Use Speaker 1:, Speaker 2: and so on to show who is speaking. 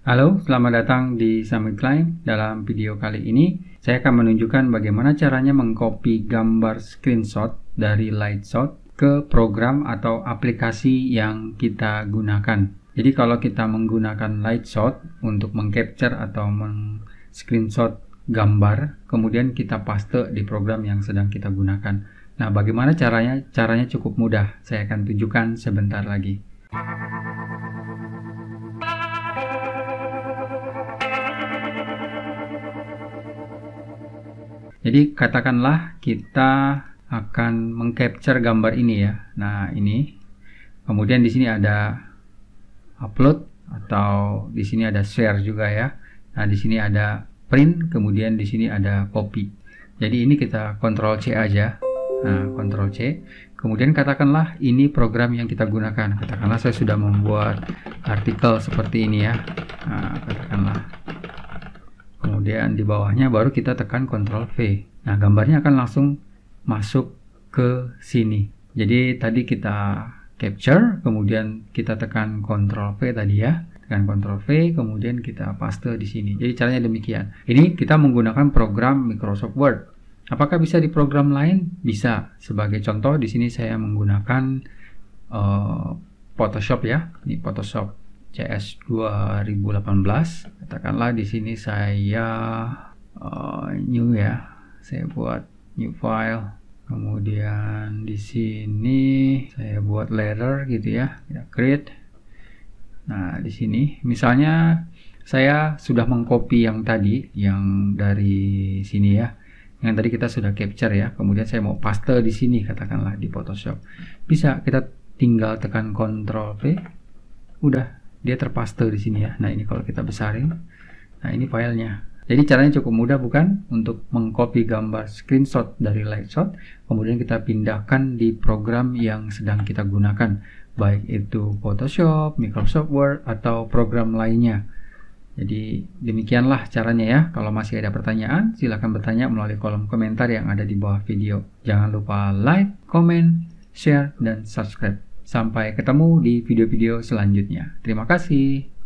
Speaker 1: Halo, selamat datang di Summit Climb. Dalam video kali ini, saya akan menunjukkan bagaimana caranya mengcopy gambar screenshot dari Lightshot ke program atau aplikasi yang kita gunakan. Jadi kalau kita menggunakan Lightshot untuk mengcapture atau meng-screenshot gambar, kemudian kita paste di program yang sedang kita gunakan. Nah, bagaimana caranya? Caranya cukup mudah. Saya akan tunjukkan sebentar lagi. Jadi katakanlah kita akan mengcapture gambar ini ya. Nah, ini. Kemudian di sini ada upload atau di sini ada share juga ya. Nah, di sini ada print, kemudian di sini ada copy. Jadi ini kita kontrol C aja. Nah, kontrol C. Kemudian katakanlah ini program yang kita gunakan. Katakanlah saya sudah membuat artikel seperti ini ya. Nah, katakanlah kemudian di bawahnya baru kita tekan Ctrl V. Nah, gambarnya akan langsung masuk ke sini. Jadi tadi kita capture, kemudian kita tekan Ctrl V tadi ya. Tekan Ctrl V, kemudian kita paste di sini. Jadi caranya demikian. Ini kita menggunakan program Microsoft Word. Apakah bisa di program lain? Bisa. Sebagai contoh di sini saya menggunakan uh, Photoshop ya. Ini Photoshop CS 2018 katakanlah di sini saya uh, new ya saya buat new file kemudian di sini saya buat letter gitu ya kita ya, create nah di sini misalnya saya sudah mengcopy yang tadi yang dari sini ya yang tadi kita sudah capture ya kemudian saya mau paste di sini katakanlah di Photoshop bisa kita tinggal tekan Ctrl V udah dia terpaste di sini ya. Nah ini kalau kita besarin, nah ini filenya. Jadi caranya cukup mudah bukan untuk mengcopy gambar screenshot dari Lightshot, kemudian kita pindahkan di program yang sedang kita gunakan, baik itu Photoshop, Microsoft Word, atau program lainnya. Jadi demikianlah caranya ya. Kalau masih ada pertanyaan, silahkan bertanya melalui kolom komentar yang ada di bawah video. Jangan lupa like, comment, share, dan subscribe. Sampai ketemu di video-video selanjutnya. Terima kasih.